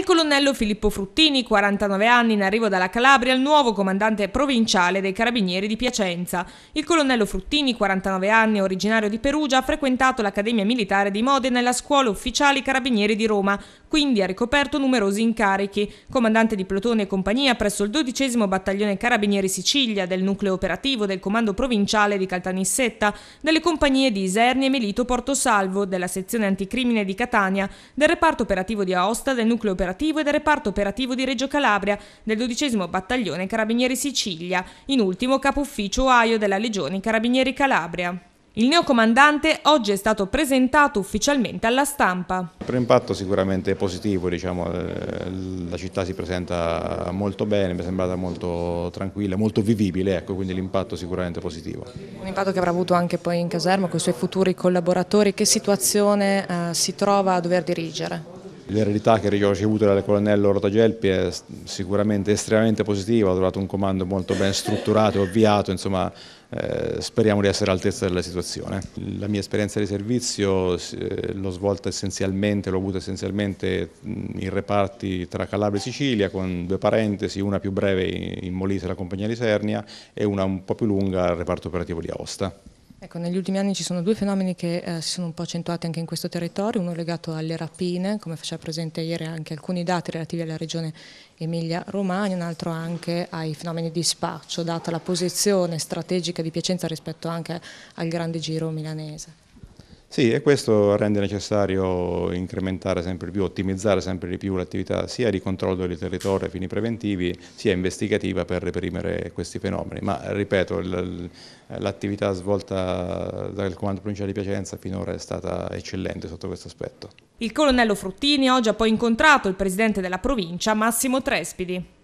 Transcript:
il colonnello Filippo Fruttini, 49 anni, in arrivo dalla Calabria, il nuovo comandante provinciale dei Carabinieri di Piacenza. Il colonnello Fruttini, 49 anni, originario di Perugia, ha frequentato l'Accademia Militare di Modena e la Scuola Ufficiali Carabinieri di Roma, quindi ha ricoperto numerosi incarichi. Comandante di plotone e compagnia presso il 12 Battaglione Carabinieri Sicilia del nucleo operativo del Comando Provinciale di Caltanissetta, delle compagnie di Iserni e Melito Portosalvo, della sezione anticrimine di Catania, del reparto operativo di Aosta del nucleo operativo amministrativo e del reparto operativo di Reggio Calabria, del 12 Battaglione Carabinieri Sicilia, in ultimo capo ufficio Aio della Legione Carabinieri Calabria. Il neocomandante oggi è stato presentato ufficialmente alla stampa. Per impatto sicuramente positivo, diciamo, eh, la città si presenta molto bene, mi è sembrata molto tranquilla, molto vivibile, ecco, quindi l'impatto sicuramente positivo. Un impatto che avrà avuto anche poi in caserma con i suoi futuri collaboratori, che situazione eh, si trova a dover dirigere? L'eredità che ho ricevuto dal colonnello Rotagelpi è sicuramente estremamente positiva, ho trovato un comando molto ben strutturato, e avviato, insomma eh, speriamo di essere all'altezza della situazione. La mia esperienza di servizio eh, l'ho svolta essenzialmente, l'ho avuta essenzialmente in reparti tra Calabria e Sicilia con due parentesi, una più breve in Molise, la compagnia di Sernia e una un po' più lunga al reparto operativo di Aosta. Ecco, negli ultimi anni ci sono due fenomeni che eh, si sono un po' accentuati anche in questo territorio, uno legato alle rapine, come faceva presente ieri anche alcuni dati relativi alla regione Emilia-Romagna, un altro anche ai fenomeni di spaccio, data la posizione strategica di Piacenza rispetto anche al grande giro milanese. Sì, e questo rende necessario incrementare sempre di più, ottimizzare sempre di più l'attività sia di controllo del territorio a fini preventivi, sia investigativa per reprimere questi fenomeni. Ma ripeto, l'attività svolta dal Comando Provinciale di Piacenza finora è stata eccellente sotto questo aspetto. Il colonnello Fruttini oggi ha poi incontrato il presidente della provincia, Massimo Trespidi.